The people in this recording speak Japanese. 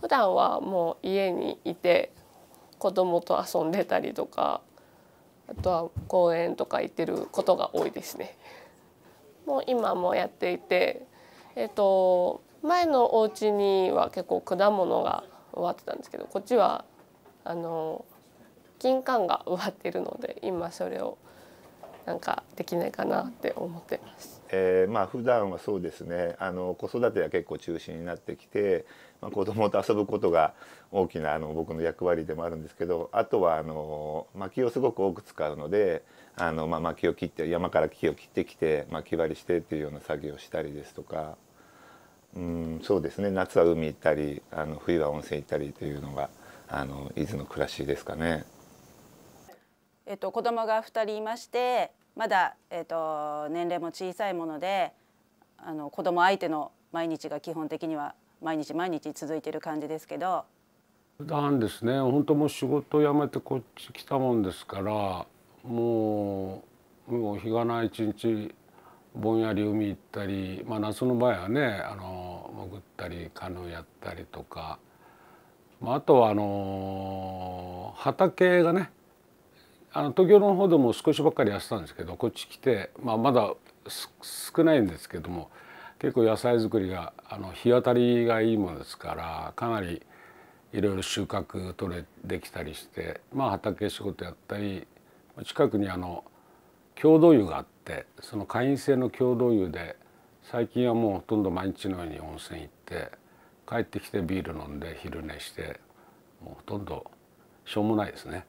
普段はもう家にいて子供と遊んでたりとかあとは公園とか行ってることが多いですね。もう今もやっていて、えっと、前のお家には結構果物が植わってたんですけどこっちはあの金柑が植わっているので今それをなんかできないかなって思ってます。えー、まあ普段はそうですねあの子育ては結構中心になってきて、まあ、子供と遊ぶことが大きなあの僕の役割でもあるんですけどあとはあの薪をすごく多く使うのであの、まあ、薪を切って山から木を切ってきて薪割りしてっていうような作業をしたりですとかうんそうですね夏は海行ったりあの冬は温泉行ったりというのがあの伊豆の暮らしですかね。えっと、子供が2人いましてまだ、えーと、年齢も小さいものであの子供相手の毎日が基本的には毎日毎日続いてる感じですけど。普んですね本当もう仕事辞めてこっち来たもんですからもうもう日がない一日ぼんやり海行ったり、まあ、夏の場合はねあの潜ったりカヌーやったりとか、まあ、あとはあの畑がねあの東京の方でも少しばっかりやってたんですけどこっち来て、まあ、まだ少ないんですけども結構野菜作りがあの日当たりがいいものですからかなりいろいろ収穫取れできたりして、まあ、畑仕事やったり近くにあの共同湯があってその会員制の共同湯で最近はもうほとんど毎日のように温泉行って帰ってきてビール飲んで昼寝してもうほとんどしょうもないですね。